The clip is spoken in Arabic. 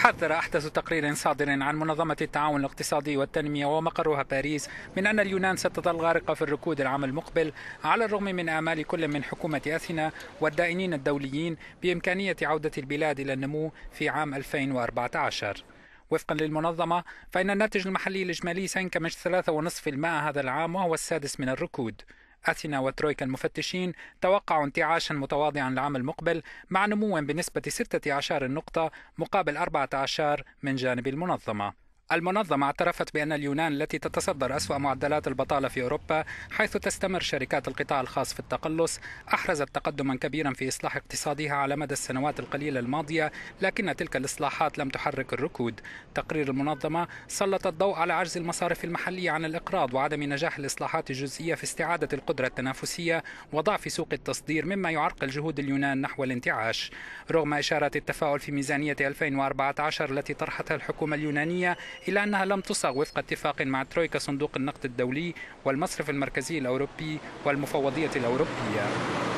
حذر أحدث تقرير صادر عن منظمة التعاون الاقتصادي والتنمية ومقرها باريس من أن اليونان ستظل غارقة في الركود العام المقبل على الرغم من آمال كل من حكومة أثينا والدائنين الدوليين بإمكانية عودة البلاد إلى النمو في عام 2014 وفقا للمنظمة فإن الناتج المحلي الإجمالي سينكمش 3.5% هذا العام وهو السادس من الركود أثينا وترويكا المفتشين توقعوا انتعاشا متواضعا العام المقبل مع نمو بنسبة 16 نقطة مقابل 14 من جانب المنظمة المنظمة اعترفت بأن اليونان التي تتصدر أسوأ معدلات البطالة في أوروبا حيث تستمر شركات القطاع الخاص في التقلص أحرزت تقدما كبيرا في إصلاح اقتصادها على مدى السنوات القليلة الماضية لكن تلك الإصلاحات لم تحرك الركود تقرير المنظمة سلط الضوء على عجز المصارف المحلية عن الإقراض وعدم نجاح الإصلاحات الجزئية في استعادة القدرة التنافسية وضعف سوق التصدير مما يعرقل جهود اليونان نحو الانتعاش رغم إشارة التفاؤل في ميزانية 2014 التي طرحتها الحكومة اليونانية إلا أنها لم تصغ وفق اتفاق مع ترويكا صندوق النقد الدولي والمصرف المركزي الأوروبي والمفوضية الأوروبية